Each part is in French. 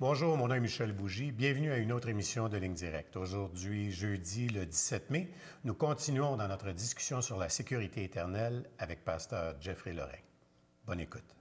Bonjour, mon nom est Michel Bougie. Bienvenue à une autre émission de Ligne Directe. Aujourd'hui, jeudi le 17 mai, nous continuons dans notre discussion sur la sécurité éternelle avec pasteur Jeffrey Lorrain. Bonne écoute.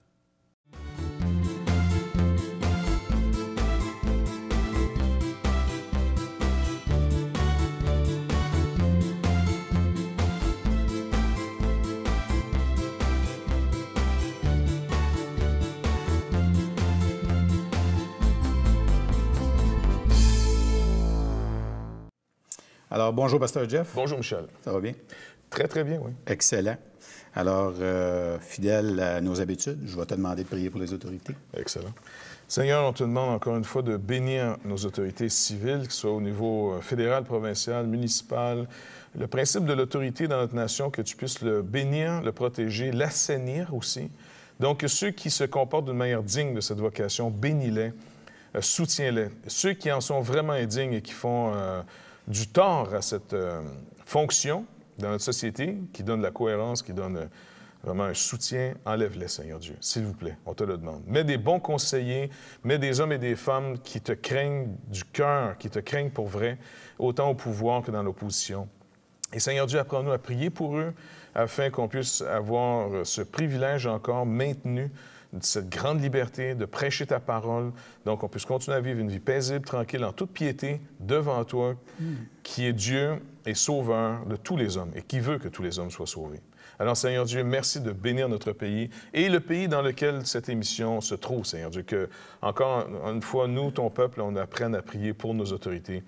Alors, bonjour, Pasteur Jeff. Bonjour, Michel. Ça va bien? Très, très bien, oui. Excellent. Alors, euh, fidèle à nos habitudes, je vais te demander de prier pour les autorités. Excellent. Seigneur, on te demande encore une fois de bénir nos autorités civiles, que ce soit au niveau euh, fédéral, provincial, municipal. Le principe de l'autorité dans notre nation, que tu puisses le bénir, le protéger, l'assainir aussi. Donc, ceux qui se comportent d'une manière digne de cette vocation, bénis-les, euh, soutiens-les. Ceux qui en sont vraiment indignes et qui font du tort à cette euh, fonction dans notre société qui donne de la cohérence, qui donne euh, vraiment un soutien. Enlève-les, Seigneur Dieu, s'il vous plaît, on te le demande. Mets des bons conseillers, mets des hommes et des femmes qui te craignent du cœur, qui te craignent pour vrai, autant au pouvoir que dans l'opposition. Et Seigneur Dieu, apprends-nous à prier pour eux afin qu'on puisse avoir euh, ce privilège encore maintenu de cette grande liberté de prêcher ta parole. Donc, on puisse continuer à vivre une vie paisible, tranquille, en toute piété, devant toi, qui est Dieu et Sauveur de tous les hommes et qui veut que tous les hommes soient sauvés. Alors, Seigneur Dieu, merci de bénir notre pays et le pays dans lequel cette émission se trouve, Seigneur Dieu. Que, encore une fois, nous, ton peuple, on apprenne à prier pour nos autorités,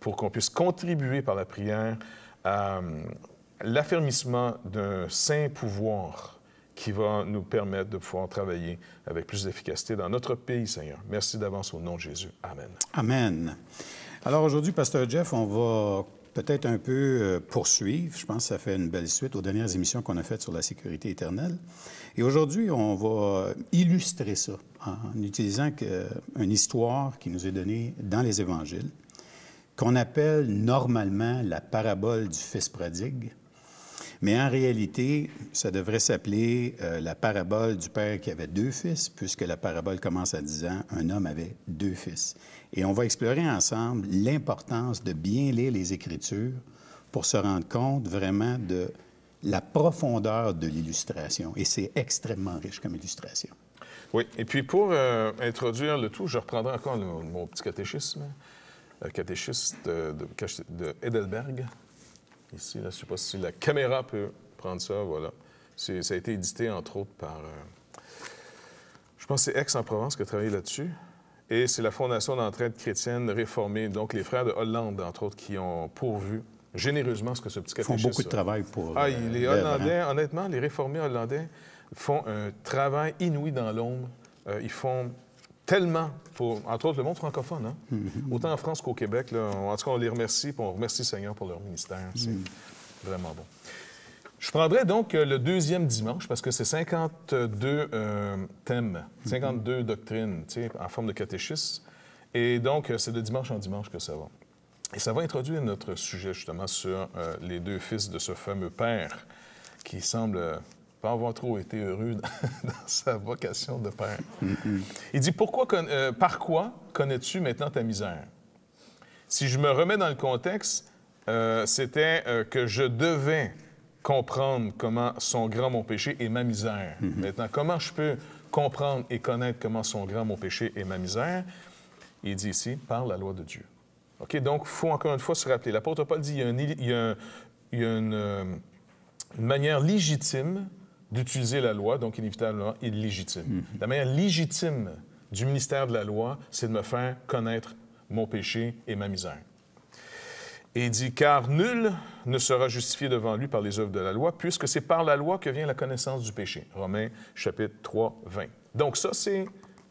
pour qu'on puisse contribuer par la prière à euh, l'affermissement d'un saint pouvoir qui va nous permettre de pouvoir travailler avec plus d'efficacité dans notre pays, Seigneur. Merci d'avance au nom de Jésus. Amen. Amen. Alors aujourd'hui, Pasteur Jeff, on va peut-être un peu euh, poursuivre. Je pense que ça fait une belle suite aux dernières émissions qu'on a faites sur la sécurité éternelle. Et aujourd'hui, on va illustrer ça en utilisant euh, une histoire qui nous est donnée dans les Évangiles, qu'on appelle normalement la parabole du Fils prodigue mais en réalité, ça devrait s'appeler euh, la parabole du père qui avait deux fils, puisque la parabole commence en disant un homme avait deux fils. Et on va explorer ensemble l'importance de bien lire les Écritures pour se rendre compte vraiment de la profondeur de l'illustration. Et c'est extrêmement riche comme illustration. Oui. Et puis pour euh, introduire le tout, je reprendrai encore mon petit catéchisme, le euh, catéchiste de, de, de Ici, là, je ne sais pas si la caméra peut prendre ça, voilà. Ça a été édité, entre autres, par... Euh, je pense que c'est Aix-en-Provence qui a travaillé là-dessus. Et c'est la Fondation d'entraide chrétienne réformée, donc les frères de Hollande, entre autres, qui ont pourvu généreusement ce que ce petit catéchisme... Ils font beaucoup de travail pour... Ah, les Hollandais, honnêtement, les réformés hollandais font un travail inouï dans l'ombre. Euh, ils font tellement, pour, entre autres, le monde francophone. Hein. Mm-hmm. Autant en France qu'au Québec. en tout cas, on les remercie, puis on remercie Seigneur pour leur ministère. C'est mm. vraiment bon. Je prendrai donc euh, le deuxième dimanche, parce que c'est 52 euh, thèmes, 52 mm-hmm. doctrines, en forme de catéchisme. Et donc, euh, c'est de dimanche en dimanche que ça va. Et ça va introduire notre sujet, justement, sur les deux fils de ce fameux père qui semble pas avoir trop été heureux dans, sa vocation de père. Il dit pourquoi, euh, Par quoi connais-tu maintenant ta misère Si je me remets dans le contexte, euh, c'était euh, que je devais comprendre comment sont grands mon péché et ma misère. Mm-hmm. Maintenant, comment je peux comprendre et connaître comment sont grands mon péché et ma misère Il dit ici par la loi de Dieu. OK, donc il faut encore une fois se rappeler. L'apôtre Paul dit il y a, il y a une, une, manière légitime d'utiliser la loi, donc inévitablement illégitime. Mhm. La manière légitime du ministère de la loi, c'est de me faire connaître mon péché et ma misère. Et il dit, car nul ne sera justifié devant lui par les œuvres de la loi, puisque c'est par la loi que vient la connaissance du péché. Romains chapitre 3, 20. Donc ça, c'est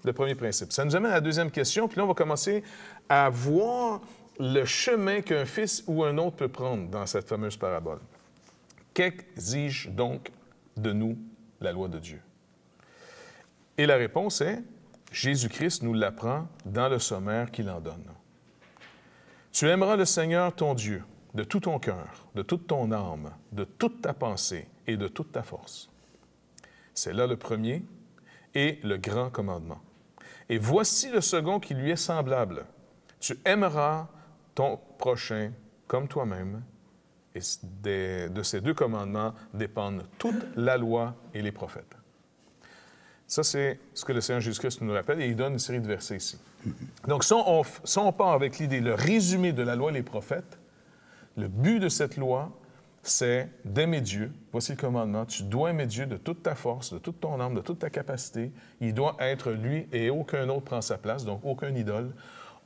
le premier principe. Ça nous amène à la deuxième question, puis là, on va commencer à voir le chemin qu'un fils ou un autre peut prendre dans cette fameuse parabole. Qu'exige donc de nous la loi de Dieu? Et la réponse est, Jésus-Christ nous l'apprend dans le sommaire qu'il en donne. Tu aimeras le Seigneur ton Dieu de tout ton cœur, de toute ton âme, de toute ta pensée et de toute ta force. C'est là le premier et le grand commandement. Et voici le second qui lui est semblable. Tu aimeras ton prochain comme toi-même. Et de ces deux commandements dépendent toute la loi et les prophètes. Ça, c'est ce que le Seigneur Jésus-Christ nous rappelle et il donne une série de versets ici. Donc, si on, si part avec l'idée, le résumé de la loi et les prophètes, le but de cette loi, c'est d'aimer Dieu. Voici le commandement. Tu dois aimer Dieu de toute ta force, de toute ton âme, de toute ta capacité. Il doit être lui et aucun autre prend sa place, donc aucun idole,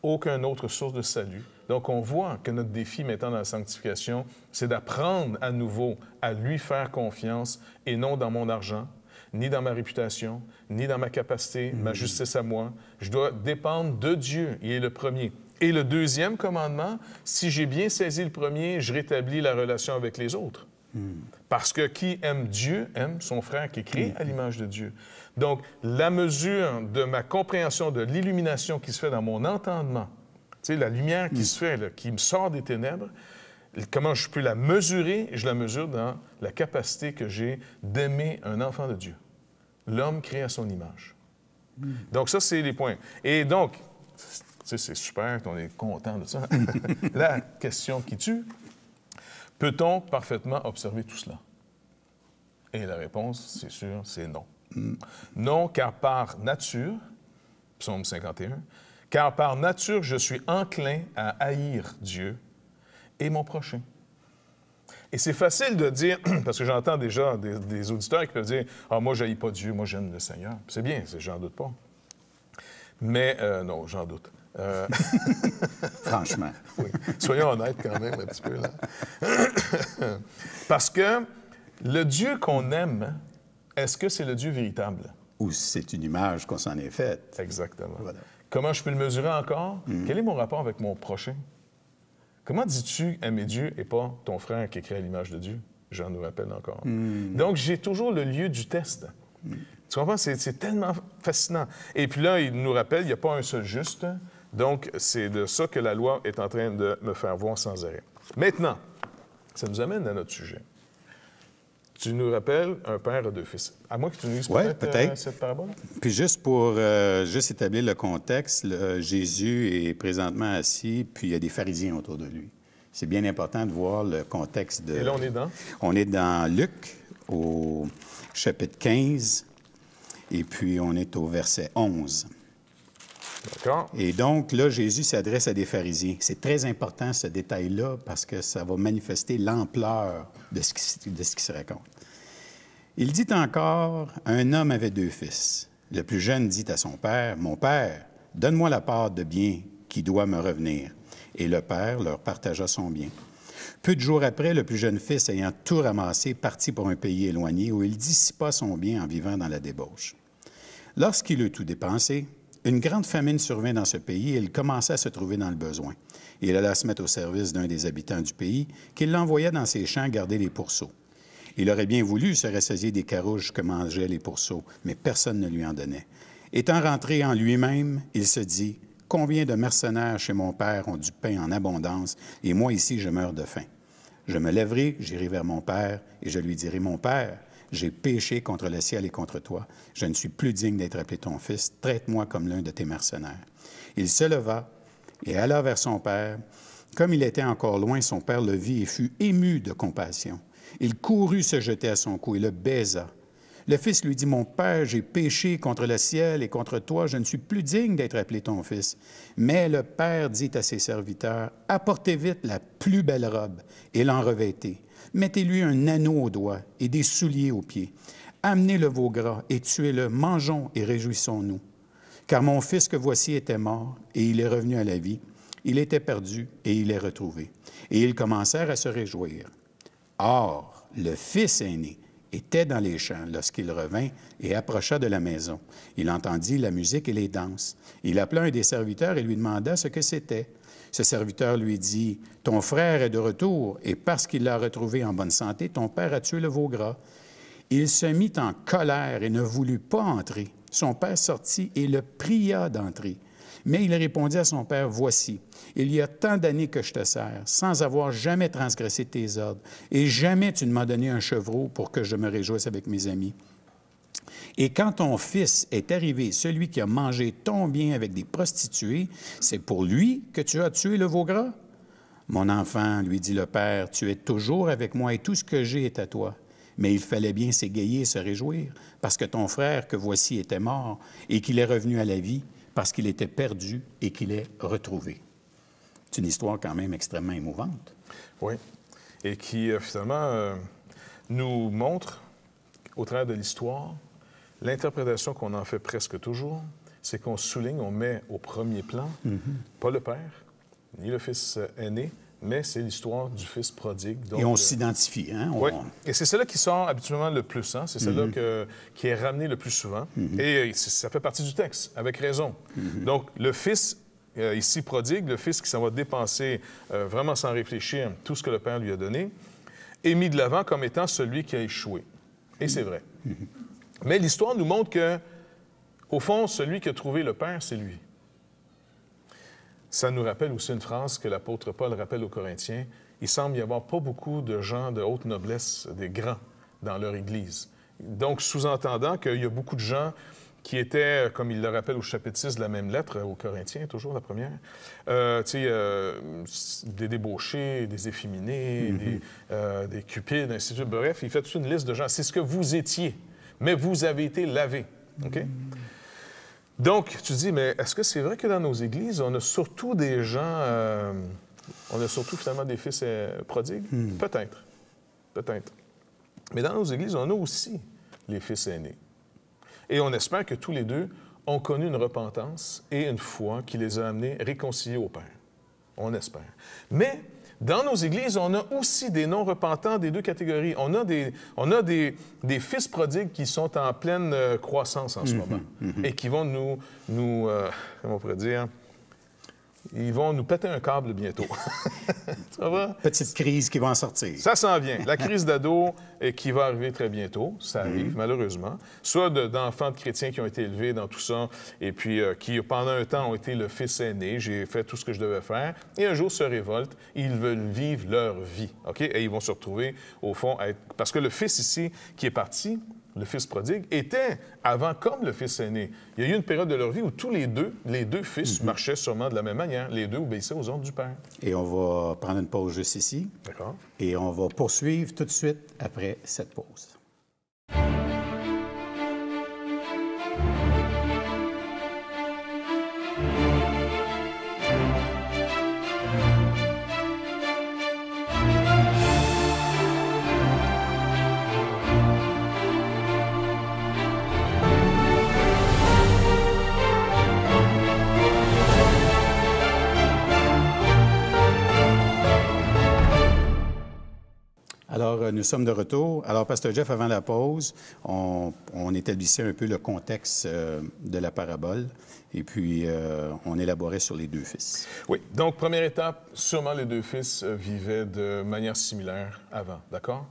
aucun autre source de salut. Donc, on voit que notre défi mettant dans la sanctification, c'est d'apprendre à nouveau à lui faire confiance et non dans mon argent, ni dans ma réputation, ni dans ma capacité, ma hmm. justice à moi. Je dois dépendre de Dieu. Il est le premier. Et le deuxième commandement, si j'ai bien saisi le premier, je rétablis la relation avec les autres. Hmm. Parce que qui aime Dieu aime son frère qui est créé hmm. à l'image de Dieu. Donc, la mesure de ma compréhension, de l'illumination qui se fait dans mon entendement, sais, la lumière qui mm. se fait, qui me sort des ténèbres, comment je peux la mesurer? Je la mesure dans la capacité que j'ai d'aimer un enfant de Dieu. L'homme créé à son image. Mm. Donc, ça, c'est les points. Et donc, c'est super qu'on est content de ça. la question qui tue, peut-on parfaitement observer tout cela? Et la réponse, c'est sûr, c'est non. Mm. Non, car par nature, psaume 51, car par nature, je suis enclin à haïr Dieu et mon prochain. Et c'est facile de dire, parce que j'entends déjà des, auditeurs qui peuvent dire Ah, moi, je pas Dieu, moi, j'aime le Seigneur. C'est bien, j'en doute pas. Mais euh, non, j'en doute. Euh, Franchement. Soyons honnêtes quand même un petit peu là. parce que le Dieu qu'on aime, est-ce que c'est le Dieu véritable? Ou c'est une image qu'on s'en est faite. Exactement. Voilà. Comment je peux le mesurer encore? Hmm. Quel est mon rapport avec mon prochain? Comment dis-tu aimer Dieu et pas ton frère qui est à l'image de Dieu? J'en nous rappelle encore. Hmm. Donc, j'ai toujours le lieu du test. Hmm. Tu comprends? C'est tellement fascinant. Et puis là, il nous rappelle, il n'y a pas un seul juste. Donc, c'est de ça que la loi est en train de me faire voir sans arrêt. Maintenant, ça nous amène à notre sujet. Tu nous rappelles un père de deux fils. À moi que tu nous expliques euh, cette parabole. Puis juste pour euh, juste établir le contexte, euh, Jésus est présentement assis, puis il y a des pharisiens autour de lui. C'est bien important de voir le contexte de... Et là, on est dans? On est dans Luc, au chapitre 15, et puis on est au verset 11. Et donc, là, Jésus s'adresse à des pharisiens. C'est très important, ce détail-là, parce que ça va manifester l'ampleur de, ce qui, ce qui se raconte. Il dit encore, un homme avait deux fils. Le plus jeune dit à son père, Mon père, donne-moi la part de bien qui doit me revenir. Et le père leur partagea son bien. Peu de jours après, le plus jeune fils, ayant tout ramassé, partit pour un pays éloigné où il dissipa son bien en vivant dans la débauche. Lorsqu'il eut tout dépensé, une grande famine survint dans ce pays et il commença à se trouver dans le besoin. il alla se mettre au service d'un des habitants du pays, qui l'envoya dans ses champs garder les pourceaux. Il aurait bien voulu se ressaisir des carouges que mangeaient les pourceaux, mais personne ne lui en donnait. Étant rentré en lui-même, il se dit Combien de mercenaires chez mon père ont du pain en abondance, et moi ici je meurs de faim. Je me lèverai, j'irai vers mon père, et je lui dirai Mon père, j'ai péché contre le ciel et contre toi. Je ne suis plus digne d'être appelé ton fils. Traite-moi comme l'un de tes mercenaires. Il se leva et alla vers son père. Comme il était encore loin, son père le vit et fut ému de compassion. Il courut se jeter à son cou et le baisa. Le fils lui dit, Mon père, j'ai péché contre le ciel et contre toi, je ne suis plus digne d'être appelé ton fils. Mais le père dit à ses serviteurs, Apportez vite la plus belle robe et l'en revêtez. Mettez-lui un anneau au doigt et des souliers aux pieds. Amenez le veau gras et tuez-le, mangeons et réjouissons-nous. Car mon fils que voici était mort et il est revenu à la vie. Il était perdu et il est retrouvé. Et ils commencèrent à se réjouir. Or, le fils aîné était dans les champs lorsqu'il revint et approcha de la maison. Il entendit la musique et les danses. Il appela un des serviteurs et lui demanda ce que c'était. Ce serviteur lui dit, Ton frère est de retour, et parce qu'il l'a retrouvé en bonne santé, ton père a tué le veau gras. Il se mit en colère et ne voulut pas entrer. Son père sortit et le pria d'entrer. Mais il répondit à son père, Voici, il y a tant d'années que je te sers, sans avoir jamais transgressé tes ordres, et jamais tu ne m'as donné un chevreau pour que je me réjouisse avec mes amis. Et quand ton fils est arrivé, celui qui a mangé ton bien avec des prostituées, c'est pour lui que tu as tué le veau gras? Mon enfant, lui dit le père, tu es toujours avec moi et tout ce que j'ai est à toi. Mais il fallait bien s'égayer et se réjouir, parce que ton frère que voici était mort et qu'il est revenu à la vie, parce qu'il était perdu et qu'il est retrouvé. C'est une histoire quand même extrêmement émouvante. Oui, et qui euh, finalement euh, nous montre, au travers de l'histoire, L'interprétation qu'on en fait presque toujours, c'est qu'on souligne, on met au premier plan, mhm. pas le père, ni le fils euh, aîné, mais c'est l'histoire du fils prodigue. et on euh, s'identifie, hein? Oui. Et c'est celle-là qui sort habituellement le plus, hein? c'est celle-là mhm. qui est ramenée le plus souvent. Mhm. Et euh, ça fait partie du texte, avec raison. Donc, le fils ici prodigue, le fils qui s'en va dépenser vraiment sans réfléchir tout ce que le père lui a donné, est mis de l'avant comme étant celui qui a échoué. Et c'est vrai. Mais l'histoire nous montre que, au fond, celui qui a trouvé le Père, c'est lui. Ça nous rappelle aussi une phrase que l'apôtre Paul rappelle aux Corinthiens. Il semble y avoir pas beaucoup de gens de haute noblesse, des grands, dans leur Église. Donc, sous-entendant qu'il y a beaucoup de gens qui étaient, comme il le rappelle au chapitre 6 de la même lettre, aux Corinthiens, toujours la première, euh, euh, des débauchés, des efféminés, mm-hmm. des, euh, des, cupides, ainsi de suite. Bref, il fait toute une liste de gens. C'est ce que vous étiez mais vous avez été lavé. OK? Donc, tu dis, mais est-ce que c'est vrai que dans nos églises, on a surtout des gens, euh, on a surtout finalement des fils euh, prodigues? Hmm. Peut-être. Peut-être. Mais dans nos églises, on a aussi les fils aînés. Et on espère que tous les deux ont connu une repentance et une foi qui les a amenés réconciliés au Père. On espère. Mais dans nos églises, on a aussi des non-repentants des deux catégories. On a des, on a des, fils prodigues qui sont en pleine euh, croissance en ce mhm, moment mhm. et qui vont nous, nous euh, comment on pourrait dire, ils vont nous péter un câble bientôt. Petite crise qui va en sortir. Ça s'en vient. La crise d'ado qui va arriver très bientôt, ça mhm. arrive malheureusement. Soit d'enfants de, chrétiens qui ont été élevés dans tout ça et puis euh, qui, pendant un temps, ont été le fils aîné, j'ai fait tout ce que je devais faire, et un jour se révoltent, ils veulent vivre leur vie, OK? Et ils vont se retrouver, au fond, à être... Parce que le fils ici qui est parti, le fils prodigue, était avant comme le fils aîné. Il y a eu une période de leur vie où tous les deux, les deux fils mhm. marchaient sûrement de la même manière. Les deux obéissaient aux ordres du Père. Et on va prendre une pause juste ici. D'accord. Et on va poursuivre tout de suite après cette pause. nous sommes de retour. Alors, Pasteur Jeff, avant la pause, on, établissait un peu le contexte euh, de la parabole et puis euh, on élaborait sur les deux fils. Oui. Donc, première étape, sûrement les deux fils euh, vivaient de manière similaire avant, d'accord?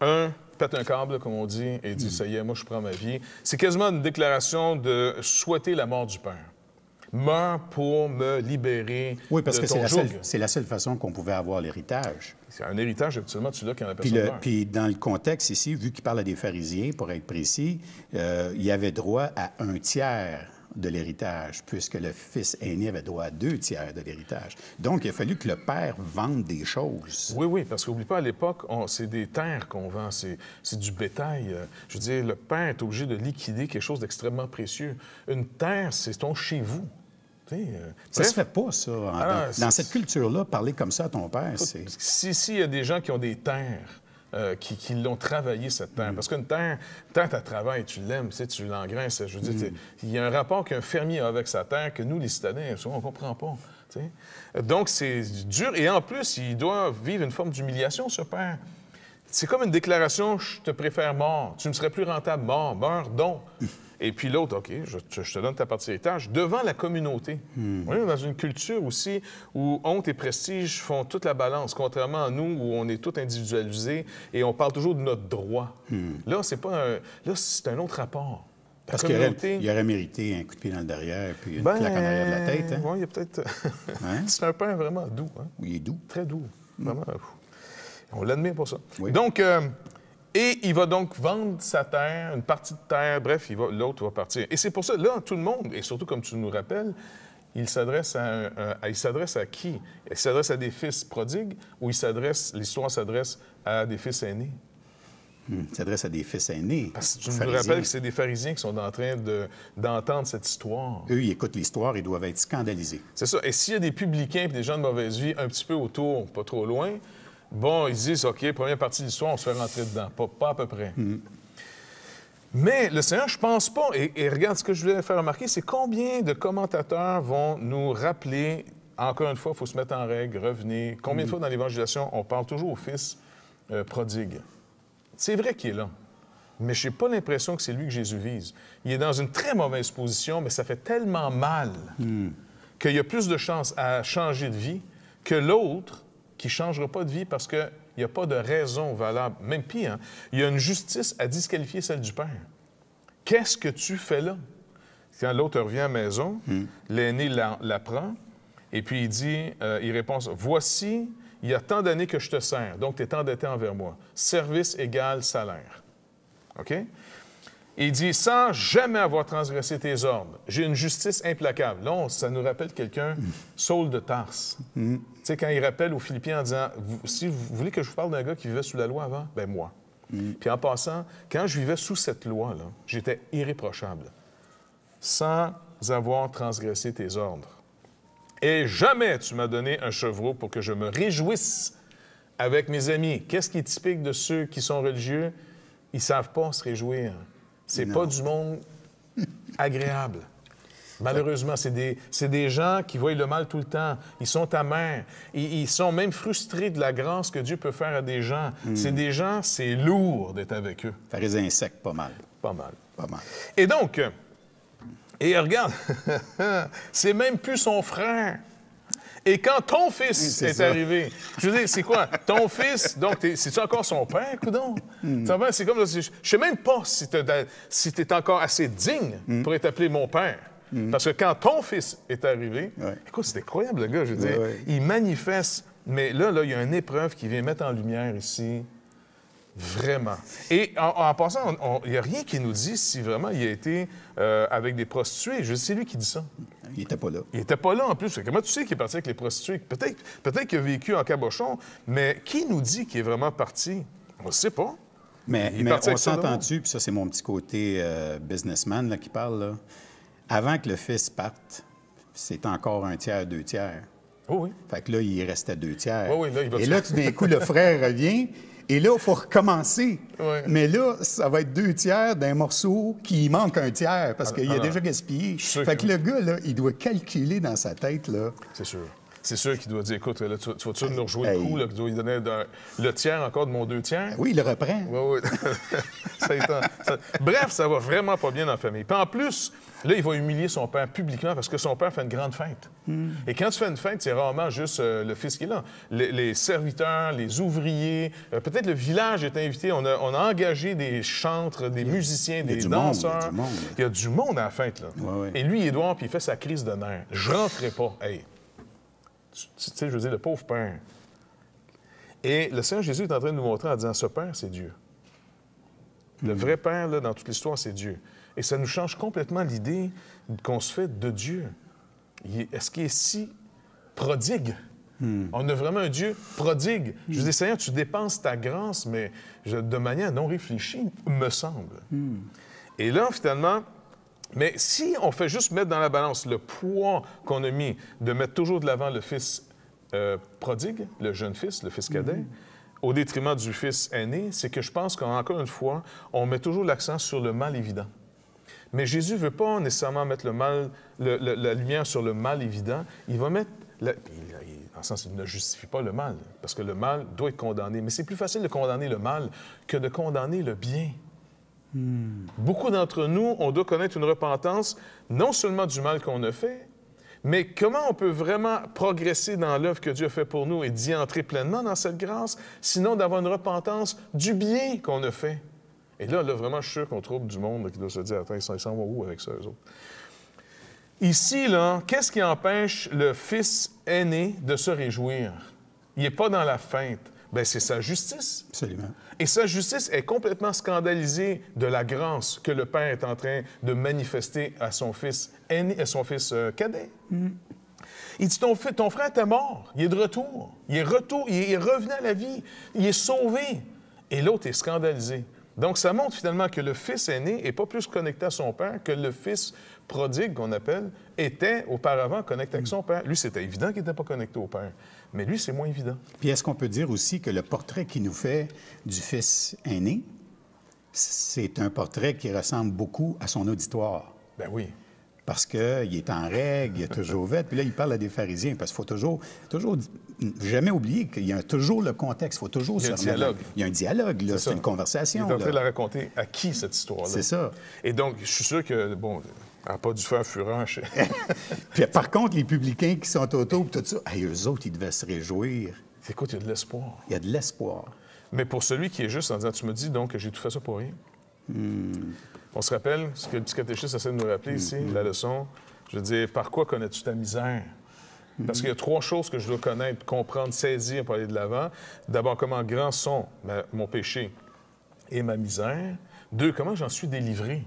Un pète un câble, comme on dit, et dit, mm. ça y est, moi, je prends ma vie. C'est quasiment une déclaration de souhaiter la mort du père meurs pour me libérer. Oui, parce que c'est la, seule, façon qu'on pouvait avoir l'héritage. C'est un héritage, absolument, tu là qui en personne puis, puis dans le contexte ici, vu qu'il parle des pharisiens, pour être précis, euh, il y avait droit à un tiers de l'héritage, puisque le fils aîné avait droit à deux tiers de l'héritage. Donc, il a fallu que le père vende des choses. Oui, oui, parce qu'oublie pas, à l'époque, c'est des terres qu'on vend, c'est, du bétail. Je veux dire, le père est obligé de liquider quelque chose d'extrêmement précieux. Une terre, c'est ton chez-vous. Euh, ça se fait pas, ça. dans, cette culture-là, parler comme ça à ton père, c'est... S'il y a des gens qui ont des terres, euh, qui, l'ont travaillé, cette terre. Mm. Parce qu'une terre, tant tu travailles, tu l'aimes, tu, Je veux dire, mm. il y a un rapport qu'un fermier a avec sa terre que nous, les citadins, souvent, on ne comprend pas. Donc, c'est dur. Et en plus, il doit vivre une forme d'humiliation, ce père. C'est comme une déclaration, je te préfère mort, tu ne serais plus rentable, mort, meurs donc. Et puis l'autre, OK, je, te donne ta partie des devant la communauté. Hmm. dans une culture aussi où honte et prestige font toute la balance, contrairement à nous où on est tout individualisé et on parle toujours de notre droit. Hmm. Là, c'est pas un... Là, c'est un autre rapport. Parce qu'il aurait, aurait, mérité un coup de pied dans le derrière puis une ben, claque en arrière de la tête. Hein? Oui, il y a peut-être... Hein? C'est un pain vraiment doux. Hein? Il est doux. Très doux. Hmm. Vraiment... On l'admire pour ça. Donc... Euh, et il va donc vendre sa terre, une partie de terre, bref, l'autre va partir. Et c'est pour ça, là, tout le monde, et surtout comme tu nous rappelles, il s'adresse à, il s'adresse à qui? Il s'adresse à des fils prodigues ou il s'adresse, l'histoire s'adresse à des fils aînés? Hmm, il s'adresse à des fils aînés. Parce que tu nous rappelles que c'est des pharisiens qui sont en train d'entendre cette histoire. Eux, ils écoutent l'histoire, ils doivent être scandalisés. C'est ça. Et s'il y a des publicains et des gens de mauvaise vie un petit peu autour, pas trop loin, Bon, ils disent, OK, première partie de l'histoire, on se fait rentrer dedans. Pas, à peu près. Mm. Mais le Seigneur, je pense pas. Et, regarde, ce que je voulais faire remarquer, c'est combien de commentateurs vont nous rappeler, encore une fois, il faut se mettre en règle, revenir, Combien de mm. fois dans l'évangélisation, on parle toujours au Fils euh, prodigue? C'est vrai qu'il est là. Mais je n'ai pas l'impression que c'est lui que Jésus vise. Il est dans une très mauvaise position, mais ça fait tellement mal mm. qu'il y a plus de chances à changer de vie que l'autre qui changera pas de vie parce qu'il n'y a pas de raison valable. Même pire, hein, il y a une justice à disqualifier celle du père. Qu'est-ce que tu fais là? Quand l'autre revient à la maison, hmm. l'aîné l'apprend, et puis il dit, euh, il répond, voici, il y a tant d'années que je te sers, donc tu es endetté envers moi. Service égal salaire. OK? Il dit sans jamais avoir transgressé tes ordres, j'ai une justice implacable. Là, ça nous rappelle quelqu'un, Saul de Tarse. Mm. Tu sais, quand il rappelle aux Philippiens en disant Si vous voulez que je vous parle d'un gars qui vivait sous la loi avant, ben moi. Mm. Puis en passant, quand je vivais sous cette loi-là, j'étais irréprochable, sans avoir transgressé tes ordres. Et jamais tu m'as donné un chevreau pour que je me réjouisse avec mes amis. Qu'est-ce qui est typique de ceux qui sont religieux? Ils savent pas se réjouir. C'est pas du monde agréable. Malheureusement, c'est des, gens qui voient le mal tout le temps. Ils sont amers. Ils, sont même frustrés de la grâce que Dieu peut faire à des gens. Hmm. C'est des gens, c'est lourd d'être avec eux. Faire les insectes, pas mal. Pas mal. Pas mal. Et donc, euh, et regarde, c'est même plus son frère. Et quand ton fils est, arrivé, je veux dire, c'est quoi? Ton fils, donc, c'est-tu encore son père, coudon? Mm. C'est comme, je sais même pas si tu es encore assez digne hmm. pour être appelé mon père. Hmm. Parce que quand ton fils est arrivé, écoute, c'est incroyable, le gars, je veux dire, il manifeste. Mais là, là, il y a une épreuve qui vient mettre en lumière ici Vraiment. Et en, passant, il n'y a rien qui nous dit si vraiment il a été euh, avec des prostituées. Je sais lui qui dit ça. Il n'était pas là. Il n'était pas là en plus. Comment tu sais qu'il est parti avec les prostituées? Peut-être peut, qu'il a vécu en cabochon, mais qui nous dit qu'il est vraiment parti? On ne sait pas. Mais, on s'entend-tu, puis ça, c'est mon petit côté euh, businessman qui parle, là. avant que le fils parte, c'est encore un tiers, deux tiers. oui. Fait que là, il restait deux tiers. Oui, oui, là, il va Et là, tout d'un coup, le frère revient, et là, il faut recommencer. Mais là, ça va être deux tiers d'un morceau qui manque un tiers parce ah, qu'il a ah, déjà gaspillé. Fait que, le gars, là, il doit calculer dans sa tête. C'est sûr c'est sûr qu'il doit dire écoute, là, tu, vas-tu nous rejouer le coup, là, qu'il doit lui donner le tiers encore de mon deux tiers Oui, il le reprend. Oui, oui. Bref, ça va vraiment pas bien dans la famille. Puis en plus, là, il va humilier son père publiquement parce que son père fait une grande fête. Hmm. Et quand tu fais une fête, c'est rarement juste euh, le fils qui est là. Les, serviteurs, les ouvriers, euh, peut-être le village est invité. On a, engagé des chantres, des musiciens, des danseurs. il, y a du monde à la fête. Là. Et lui, Édouard, puis il fait sa crise de nerfs. Je rentrerai pas. Tu, sais, je veux dire, le pauvre père. Et le Seigneur Jésus est en train de nous montrer en disant, ce père, c'est Dieu. Le hmm. vrai père, là, dans toute l'histoire, c'est Dieu. Et ça nous change complètement l'idée qu'on se fait de Dieu. Est-ce qu'il est si prodigue? Hmm. On a vraiment un Dieu prodigue. Je Je hmm. dis, Seigneur, tu dépenses ta grâce, mais je, de manière non réfléchie, me semble. Et là, finalement, mais si on fait juste mettre dans la balance le poids qu'on a mis de mettre toujours de l'avant le fils euh, prodigue, le jeune fils, le fils cadet, mm-hmm. au détriment du fils aîné, c'est que je pense qu'encore une fois, on met toujours l'accent sur le mal évident. Mais Jésus ne veut pas nécessairement mettre la lumière sur le mal évident. Il va mettre. en sens, il ne justifie pas le mal, parce que le mal doit être condamné. Mais c'est plus facile de condamner le mal que de condamner le bien. Hmm. Beaucoup d'entre nous, on doit connaître une repentance non seulement du mal qu'on a fait, mais comment on peut vraiment progresser dans l'œuvre que Dieu a fait pour nous et d'y entrer pleinement dans cette grâce, sinon d'avoir une repentance du bien qu'on a fait? Et là, là, vraiment, je suis sûr qu'on trouve du monde qui doit se dire, attends, ils s'en vont où avec ça, eux autres? Ici, là, qu'est-ce qui empêche le fils aîné de se réjouir? Il n'est pas dans la feinte ben c'est sa justice. Absolument. Et sa justice est complètement scandalisée de la grâce que le père est en train de manifester à son fils, aîné, son fils euh, cadet. Mm. Il dit, ton, frère était mort, il est de retour, il est, retour, il est revenu à la vie, il est sauvé. Et l'autre est scandalisé. Donc, ça montre finalement que le fils aîné n'est pas plus connecté à son père que le fils prodigue, qu'on appelle, était auparavant connecté avec mm. son père. Lui, c'était évident qu'il n'était pas connecté au père. Mais lui, c'est moins évident. Puis est-ce qu'on peut dire aussi que le portrait qu'il nous fait du fils aîné, c'est un portrait qui ressemble beaucoup à son auditoire? Ben oui parce qu'il est en règle, il est toujours ouvert. Puis là, il parle à des pharisiens, parce qu'il faut toujours, toujours jamais oublier qu'il y a toujours le contexte, il faut toujours il y a un dialogue. Il y a un dialogue, c'est une conversation. Il est en train la raconter à qui, cette histoire-là? C'est ça. Et donc, je suis sûr que, bon, n'a ah, pas du faire fureur. puis, par contre, les publicains qui sont autour, tout ça, hey, eux autres, ils devaient se réjouir. Écoute, il y a de l'espoir. Il y a de l'espoir. Mais pour celui qui est juste en disant, tu me dis donc que j'ai tout fait ça pour rien. Hmm. On se rappelle ce que le petit essaie de nous rappeler ici, hmm. la leçon. Je veux dire, par quoi connais-tu ta misère? Parce qu'il y a hmm. trois choses que je dois connaître, comprendre, saisir pour aller de l'avant. D'abord, comment grands sont mon péché et ma misère. Deux, comment j'en suis délivré.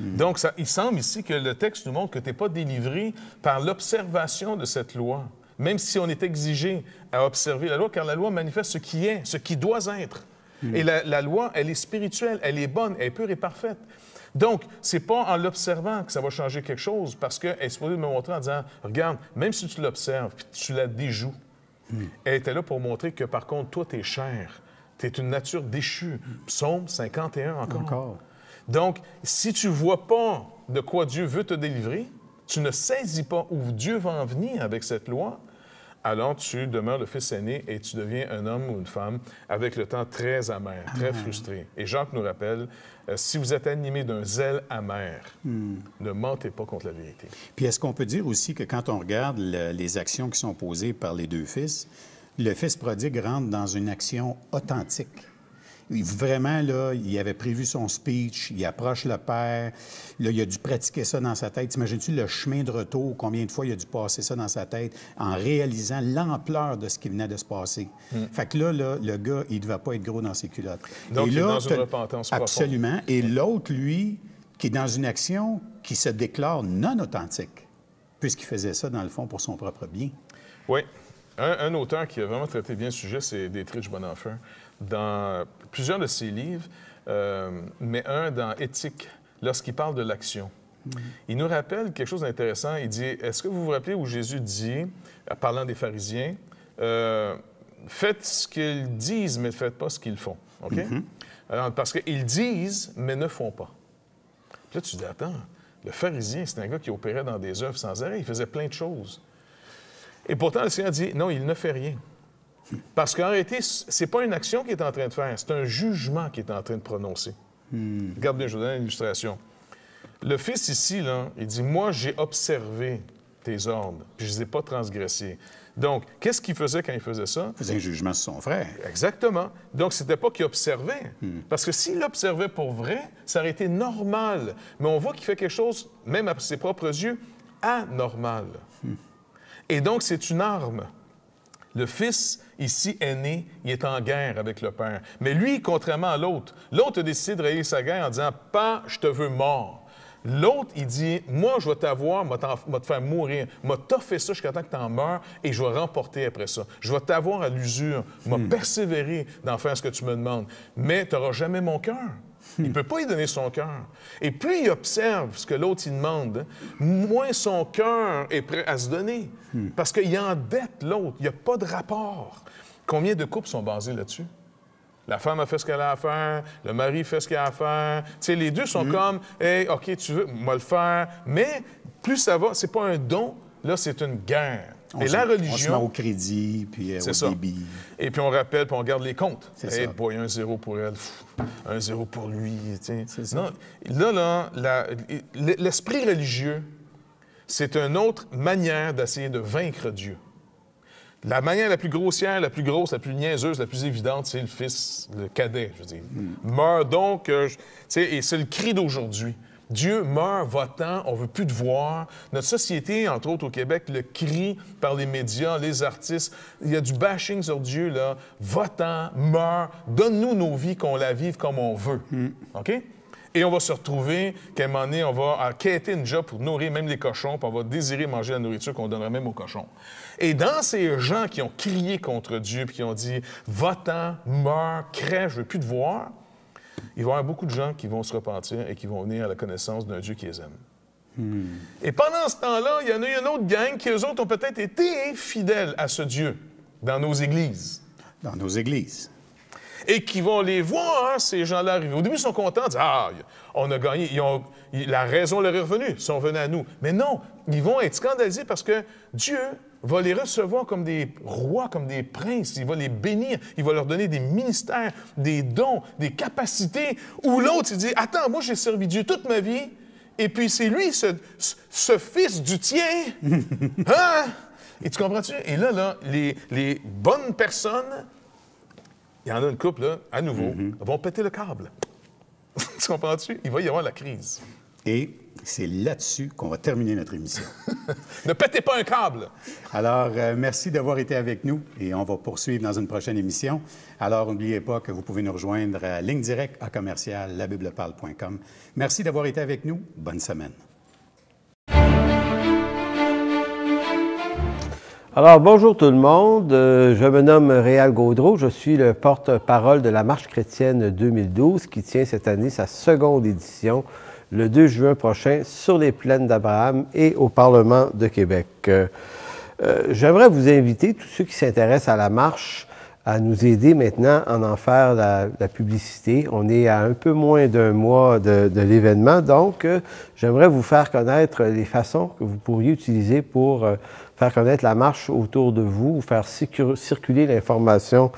Mm. Donc, il semble ici que le texte nous montre que tu n'es pas délivré par l'observation de cette loi, même si on est exigé à observer la loi, car la loi manifeste ce qui est, ce qui doit être. Mm. Et la, loi, elle est spirituelle, elle est bonne, elle est pure et parfaite. Donc, c'est pas en l'observant que ça va changer quelque chose, parce qu'elle est supposée me montrer en disant Regarde, même si tu l'observes puis tu la déjoues, mm. elle était là pour montrer que par contre, toi, tu es cher, tu es une nature déchue. Psaume 51 encore. Donc, si tu vois pas de quoi Dieu veut te délivrer, tu ne saisis pas où Dieu va en venir avec cette loi, alors tu demeures le fils aîné et tu deviens un homme ou une femme avec le temps très amer, très frustré. Et Jacques nous rappelle, euh, si vous êtes animé d'un zèle amer, hmm. ne mentez pas contre la vérité. Puis est-ce qu'on peut dire aussi que quand on regarde les actions qui sont posées par les deux fils, le fils prodigue rentre dans une action authentique? Vraiment, là, il avait prévu son speech, il approche le père, là, il a dû pratiquer ça dans sa tête. T'imagines-tu le chemin de retour, combien de fois il a dû passer ça dans sa tête en réalisant l'ampleur de ce qui venait de se passer? Hmm. Fait que là, le gars, il ne devait pas être gros dans ses culottes. Donc, il est dans une repentance Absolument. Et hmm. l'autre, lui, qui est dans une action qui se déclare non authentique, puisqu'il faisait ça, dans le fond, pour son propre bien. Oui. Un, auteur qui a vraiment traité bien le sujet, c'est Dietrich Bonhoeffer, dans plusieurs de ses livres, euh, mais un dans Éthique, lorsqu'il parle de l'action. Il nous rappelle quelque chose d'intéressant. Il dit Est-ce que vous vous rappelez où Jésus dit, euh, parlant des pharisiens, euh, faites ce qu'ils disent, mais ne faites pas ce qu'ils font. OK? Mhm. parce qu'ils disent, mais ne font pas. Puis là, tu te dis Attends, le pharisien, c'est un gars qui opérait dans des œuvres sans arrêt. Il faisait plein de choses. Et pourtant, le Seigneur dit, non, il ne fait rien. Parce qu'en réalité, ce n'est pas une action qu'il est en train de faire, c'est un jugement qu'il est en train de prononcer. Hmm. Regarde bien, je vous donne une illustration. Le Fils ici, là, il dit, moi, j'ai observé tes ordres, puis je ne les ai pas transgressés. Donc, qu'est-ce qu'il faisait quand il faisait ça? Il faisait un jugement sur son frère. Exactement. Donc, c'était pas qu'il observait. Hmm. Parce que s'il observait pour vrai, ça aurait été normal. Mais on voit qu'il fait quelque chose, même à ses propres yeux, anormal. Hmm. Et donc, c'est une arme. Le fils, ici, est né, il est en guerre avec le père. Mais lui, contrairement à l'autre, l'autre décide de rayer sa guerre en disant Pas, je te veux mort. L'autre, il dit Moi, je vais t'avoir, je vais te faire mourir, je vais fait ça jusqu'à temps que tu en meurs et je vais remporter après ça. Je vais t'avoir à l'usure, je vais hmm. persévérer d'en faire ce que tu me demandes. Mais tu n'auras jamais mon cœur. Il ne peut pas y donner son cœur. Et plus il observe ce que l'autre il demande, moins son cœur est prêt à se donner. Parce qu'il endette l'autre. Il n'y a pas de rapport. Combien de couples sont basés là-dessus? La femme a fait ce qu'elle a à faire, le mari fait ce qu'il a à faire. les deux sont mm. comme, hey, OK, tu veux, moi le faire. Mais plus ça va, c'est pas un don, là, c'est une guerre et la religion. met au crédit, puis euh, au Et puis on rappelle, puis on garde les comptes. C'est hey, boy, un zéro pour elle, un zéro pour lui. Non, là, là, l'esprit religieux, c'est une autre manière d'essayer de vaincre Dieu. La manière la plus grossière, la plus grosse, la plus niaiseuse, la plus évidente, c'est le fils, le cadet, je veux dire. Meurt hmm. Meurs donc, euh, et c'est le cri d'aujourd'hui. Dieu meurt, va votant, on veut plus te voir. Notre société, entre autres au Québec, le crie par les médias, les artistes. Il y a du bashing sur Dieu, là. Votant, meurt, donne-nous nos vies qu'on la vive comme on veut. Mm. OK? Et on va se retrouver qu'à un moment donné, on va quêter une job pour nourrir même les cochons, pour on va désirer manger la nourriture qu'on donnerait même aux cochons. Et dans ces gens qui ont crié contre Dieu, puis qui ont dit Va-t'en, meurt crève, je veux plus te voir, il va y avoir beaucoup de gens qui vont se repentir et qui vont venir à la connaissance d'un Dieu qui les aime. Et pendant ce temps-là, il y en a eu une autre gang qui, eux autres, ont peut-être été infidèles à ce Dieu dans nos églises. Dans nos églises. Et qui vont les voir, ces gens-là, arriver. Au début, ils sont contents, disent Ah, on a gagné, la raison leur est revenue, ils sont venus à nous. Mais non, ils vont être scandalisés parce que Dieu va les recevoir comme des rois, comme des princes. Il va les bénir. Il va leur donner des ministères, des dons, des capacités. Ou l'autre, il dit, attends, moi j'ai servi Dieu toute ma vie. Et puis c'est lui, ce, fils du tien. Hein? Et tu comprends-tu? Et là, là les, bonnes personnes, il y en a une couple, à nouveau, mm-hmm. vont péter le câble. tu comprends-tu? Il va y avoir la crise. Et c'est là-dessus qu'on va terminer notre émission. ne pétez pas un câble! Alors, euh, merci d'avoir été avec nous et on va poursuivre dans une prochaine émission. Alors, n'oubliez pas que vous pouvez nous rejoindre à ligne directe à commercial Merci d'avoir été avec nous. Bonne semaine. Alors, bonjour tout le monde. Euh, je me nomme Réal Gaudreau. Je suis le porte-parole de la Marche chrétienne 2012 qui tient cette année sa seconde édition le 2 juin prochain sur les plaines d'Abraham et au Parlement de Québec. Euh, euh, j'aimerais vous inviter, tous ceux qui s'intéressent à la marche, à nous aider maintenant en en faire la, publicité. On est à un peu moins d'un mois de, l'événement, donc euh, j'aimerais vous faire connaître les façons que vous pourriez utiliser pour faire connaître la marche autour de vous, faire circuler l'information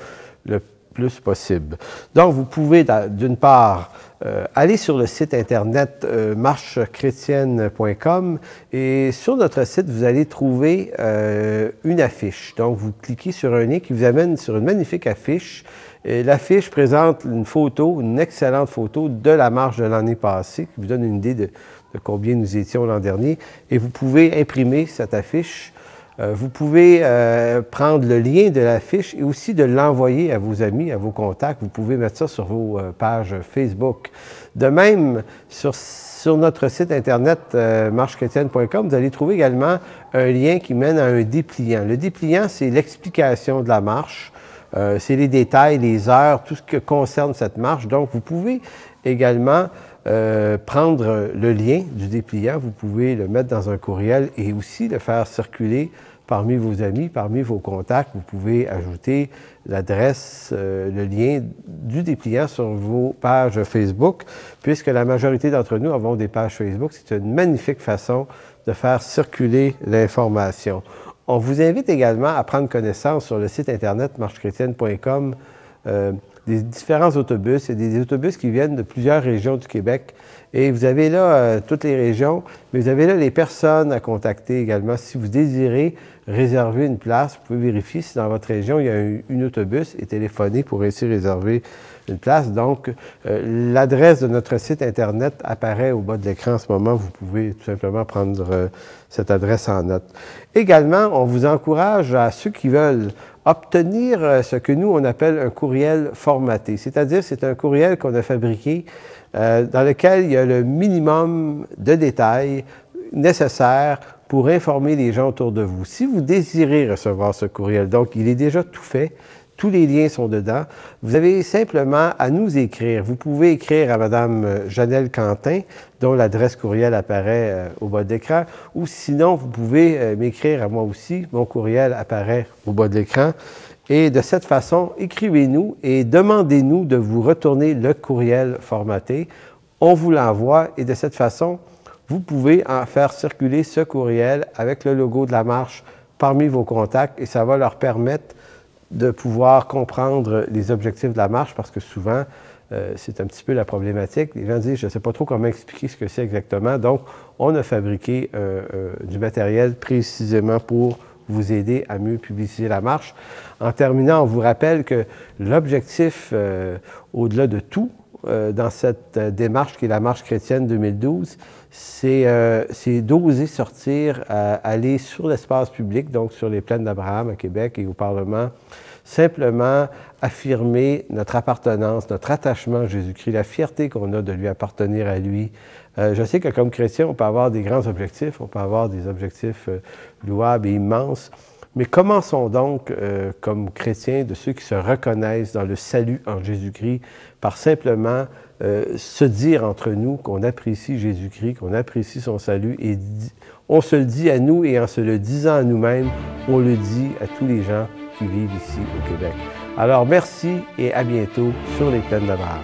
plus possible. Donc, vous pouvez, d'une part, euh, aller sur le site internet euh, marchechrétienne.com et sur notre site, vous allez trouver euh, une affiche. Donc, vous cliquez sur un lien qui vous amène sur une magnifique affiche. L'affiche présente une photo, une excellente photo de la marche de l'année passée qui vous donne une idée de combien nous étions l'an dernier. Et vous pouvez imprimer cette affiche euh, vous pouvez euh, prendre le lien de la fiche et aussi de l'envoyer à vos amis, à vos contacts. Vous pouvez mettre ça sur vos euh, pages Facebook. De même, sur, sur notre site internet marche marchechrétienne.com, vous allez trouver également un lien qui mène à un dépliant. Le dépliant, c'est l'explication de la marche. c'est les détails, les heures, tout ce qui concerne cette marche. Donc, vous pouvez également euh, prendre le lien du dépliant, vous pouvez le mettre dans un courriel et aussi le faire circuler parmi vos amis, parmi vos contacts. Vous pouvez ajouter l'adresse, euh, le lien du dépliant sur vos pages Facebook, puisque la majorité d'entre nous avons des pages Facebook. C'est une magnifique façon de faire circuler l'information. On vous invite également à prendre connaissance sur le site internet marchechrétienne.com des différents autobus. et des autobus qui viennent de plusieurs régions du Québec et vous avez là euh, toutes les régions, mais vous avez là les personnes à contacter également. Si vous désirez réserver une place, vous pouvez vérifier si dans votre région il y a un une autobus et téléphoner pour ainsi réserver une place. Donc, euh, l'adresse de notre site Internet apparaît au bas de l'écran en ce moment. Vous pouvez tout simplement prendre euh, cette adresse en note. Également, on vous encourage à ceux qui veulent obtenir ce que nous, on appelle un courriel formaté. C'est-à-dire, c'est un courriel qu'on a fabriqué euh, dans lequel il y a le minimum de détails nécessaires pour informer les gens autour de vous. Si vous désirez recevoir ce courriel, donc il est déjà tout fait, tous les liens sont dedans. Vous avez simplement à nous écrire. Vous pouvez écrire à Madame euh, Janelle Quentin, dont l'adresse courriel apparaît euh, au bas de l'écran, ou sinon vous pouvez m'écrire à moi aussi. Mon courriel apparaît au bas de l'écran. Et de cette façon, écrivez-nous et demandez-nous de vous retourner le courriel formaté. On vous l'envoie et de cette façon, vous pouvez en faire circuler ce courriel avec le logo de la marche parmi vos contacts et ça va leur permettre de pouvoir comprendre les objectifs de la marche parce que souvent, euh, c'est un petit peu la problématique. Les gens disent, je ne sais pas trop comment expliquer ce que c'est exactement. Donc, on a fabriqué euh, euh, du matériel précisément pour vous aider à mieux publiciser la marche. En terminant, on vous rappelle que l'objectif, euh, au-delà de tout, euh, dans cette euh, démarche qui est la marche chrétienne 2012, c'est d'oser sortir, aller sur l'espace public, donc sur les plaines d'Abraham à Québec et au Parlement, simplement affirmer notre appartenance, notre attachement à Jésus-Christ, la fierté qu'on a de lui appartenir à lui. Euh, je sais que comme chrétien, on peut avoir des grands objectifs, on peut avoir des objectifs euh, louables et immenses, mais commençons donc euh, comme chrétiens de ceux qui se reconnaissent dans le salut en Jésus-Christ par simplement se dire entre nous qu'on apprécie Jésus-Christ, qu'on apprécie son salut et on se le dit à nous et en se le disant à nous-mêmes, on le dit à tous les gens qui vivent ici au Québec. Alors merci et à bientôt sur les plaines d'Abraham.